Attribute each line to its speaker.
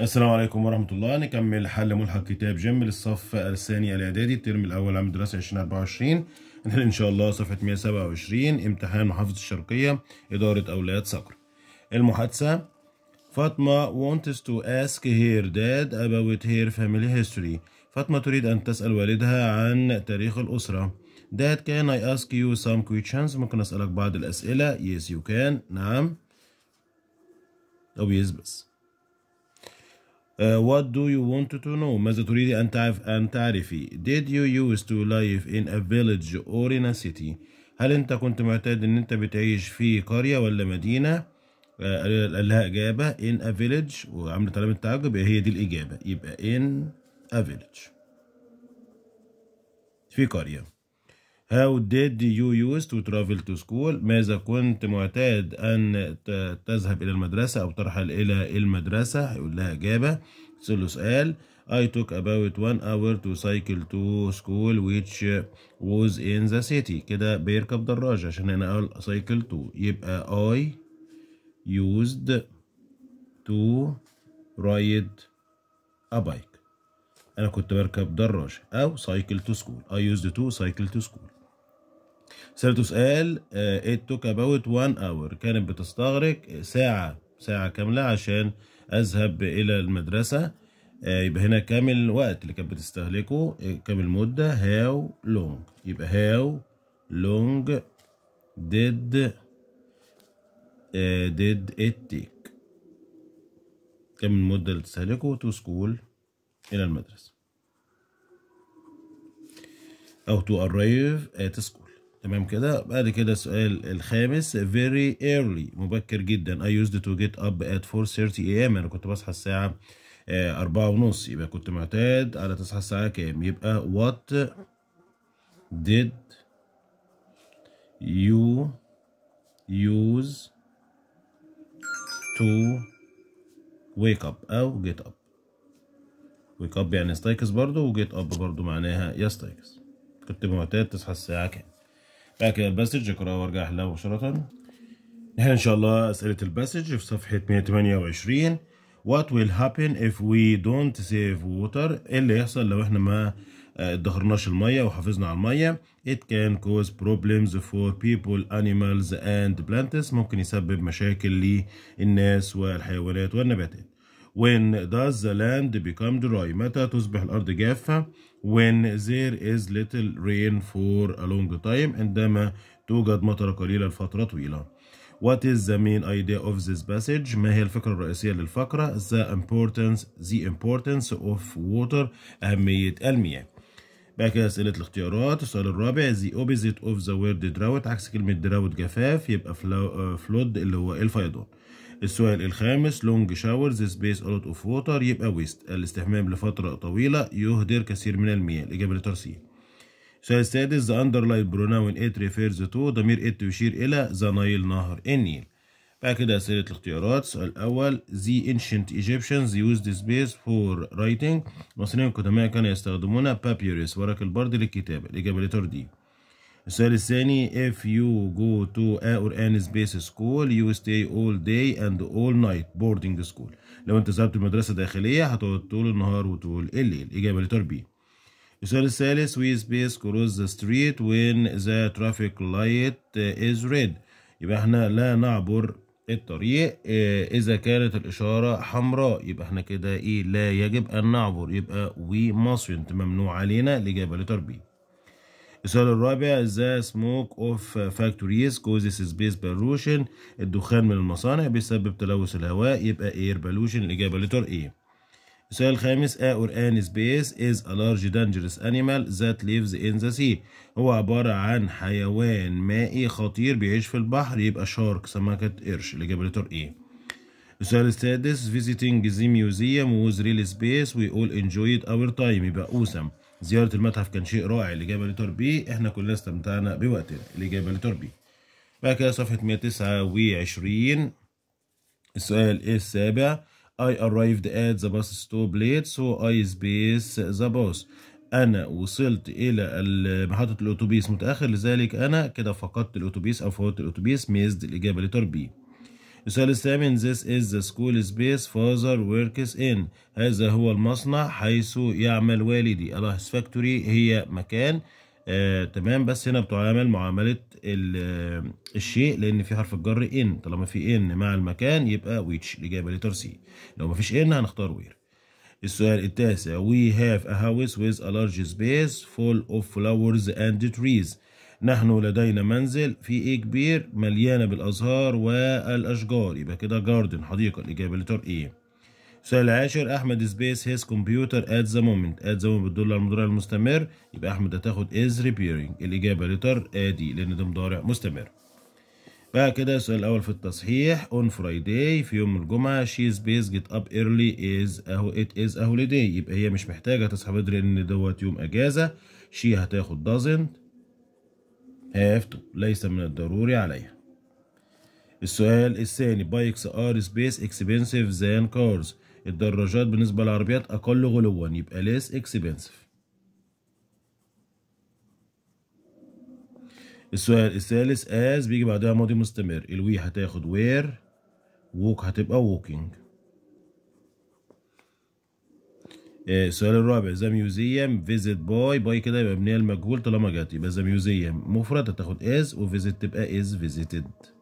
Speaker 1: السلام عليكم ورحمة الله نكمل حل ملحق كتاب جيم للصف الثاني الإعدادي الترم الأول عام الدراسي 2024 نحل إن شاء الله صفحة 127 امتحان محافظة الشرقية إدارة أولاد صقر المحادثة فاطمة wants to ask her dad about her family history فاطمة تريد أن تسأل والدها عن تاريخ الأسرة Dad can I ask you some questions ممكن أسألك بعض الأسئلة Yes you can نعم أو يس بس Uh, what do you want to know? ماذا تريد أن تعرف أن تعرفي؟ Did you used to live in a village or in a city? هل أنت كنت معتاد أن أنت بتعيش في قرية ولا مدينة؟ قال uh, لها إجابة in a village وعمل علامة تعجب هي دي الإجابة يبقى in a village في قرية How did you used to travel to school? ماذا كنت معتاد أن تذهب إلى المدرسة أو ترحل إلى المدرسة؟ هيقول لها إجابة. سأله سؤال. I took about one hour to cycle to school which was in the city. كده بيركب دراجة عشان أنا أقول cycle to يبقى I used to ride a bike. أنا كنت بركب دراجة أو cycle to school. I used to cycle to school. سألته سؤال آه، it took about one hour كانت بتستغرق ساعة ساعة كاملة عشان أذهب إلى المدرسة آه، يبقى هنا كام الوقت اللي كانت بتستهلكه آه، كام المدة how long يبقى how long did did it take كم المدة اللي تستهلكه to school إلى المدرسة أو to arrive at school تمام كده بعد كده السؤال الخامس very early مبكر جدا I used to get up at 4:30 a.m. انا كنت بصحى الساعة آه، أربعة ونص يبقى كنت معتاد على تصحى الساعة كام يبقى what did you use to wake up أو get up wake up يعني استيقظ برضو get up برضو معناها يستيقظ كنت معتاد تصحى الساعة كام باقي الباسج اقرا وارجع له مباشرة نحن إن شاء الله أسئلة الباسج في صفحة 128 What will happen if we don't save water إيه اللي يحصل لو احنا ما آه، ادخرناش المية وحافظنا على المية It can cause problems for people, animals and plants ممكن يسبب مشاكل للناس والحيوانات والنباتات When does the land become dry متى تصبح الأرض جافة When there is little rain for a long time عندما توجد مطر قليلة لفترة طويلة What is the main idea of this passage ما هي الفكرة الرئيسية للفقرة The importance the importance of water أهمية المياه بعد كده أسئلة الاختيارات السؤال الرابع the opposite of the word drought عكس كلمة drought جفاف يبقى flood اللي هو الفيضان السؤال الخامس لونج شاورز سبيس اوت اوف ووتر يبقى ويست الاستحمام لفترة طويلة يهدر كثير من المياه الإجابة لتر سي السؤال السادس ذا أندرلاين بروناون إت ريفيرز تو ضمير إت يشير إلى ذا نايل نهر النيل بعد كده أسئلة الاختيارات السؤال الأول The ancient Egyptians used space for writing المصريين القدماء كانوا يستخدمون papyrus ورق البرد للكتابة الإجابة لتر دي السؤال الثاني if you go to a or any space school you stay all day and all night boarding school لو انت ذهبت المدرسة داخلية هتقعد طول النهار وطول الليل إجابة لتر بي السؤال الثالث we space cross the street when the traffic light is red يبقى احنا لا نعبر الطريق آه، إذا كانت الإشارة حمراء يبقى احنا كده إيه لا يجب أن نعبر يبقى we mustn't ممنوع علينا الإجابة لتر بي السؤال الرابع ذا سموك اوف فاكتوريز كوزس سبيس بلوشن الدخان من المصانع بيسبب تلوث الهواء يبقى اير بلوشن الاجابه لتر ايه السؤال الخامس A ان space is a large dangerous animal that lives in the sea هو عبارة عن حيوان مائي خطير بيعيش في البحر يبقى شارك سمكة قرش الإجابة لتر إيه e. السؤال السادس Visiting the museum was real space we all enjoyed our time يبقى أوسم awesome. زيارة المتحف كان شيء رائع الإجابة لتور بي إحنا كلنا استمتعنا بوقتنا الإجابة لتور بي بعد كده صفحة 129 السؤال السابع I arrived at the bus stop late so I space the bus أنا وصلت إلى محطة الأتوبيس متأخر لذلك أنا كده فقدت الأتوبيس أو فوت الأتوبيس ميزد الإجابة لتور بي يسأل الثامن this is the school space father works in هذا هو المصنع حيث يعمل والدي الله فاكتوري هي مكان آه تمام بس هنا بتعامل معاملة آه، الشيء لأن في حرف الجر إن طالما في إن مع المكان يبقى ويتش الإجابة لتر سي لو مفيش إن هنختار وير السؤال التاسع we have a house with a large space full of flowers and trees نحن لدينا منزل في ايه كبير مليانه بالازهار والاشجار يبقى كده جاردن حديقه الاجابه لتر ايه السؤال العاشر احمد سبيس هيز كمبيوتر ات ذا مومنت ات ذا مومنت بتدل على المضارع المستمر يبقى احمد هتاخد از ريبيرنج الاجابه لتر ادي لان ده مضارع مستمر بقى كده السؤال الاول في التصحيح اون فرايداي في يوم الجمعه شي سبيس جيت اب ايرلي از اهو ات از اهو يبقى هي مش محتاجه تصحى بدري لان دوت يوم اجازه شي هتاخد دازنت have to ليس من الضروري عليها السؤال الثاني بايكس ار سبيس اكسبنسيف زان كارز الدراجات بالنسبة للعربيات أقل غلوا يبقى less expensive السؤال الثالث as بيجي بعدها ماضي مستمر الوي هتاخد where walk هتبقى walking آه، السؤال الرابع ذا ميوزيوم فيزيت باي باي كده يبقى مبنيه المجهول طالما جت يبقى ذا ميوزيوم مفرد هتاخد از وفيزيت تبقى از فيزيتد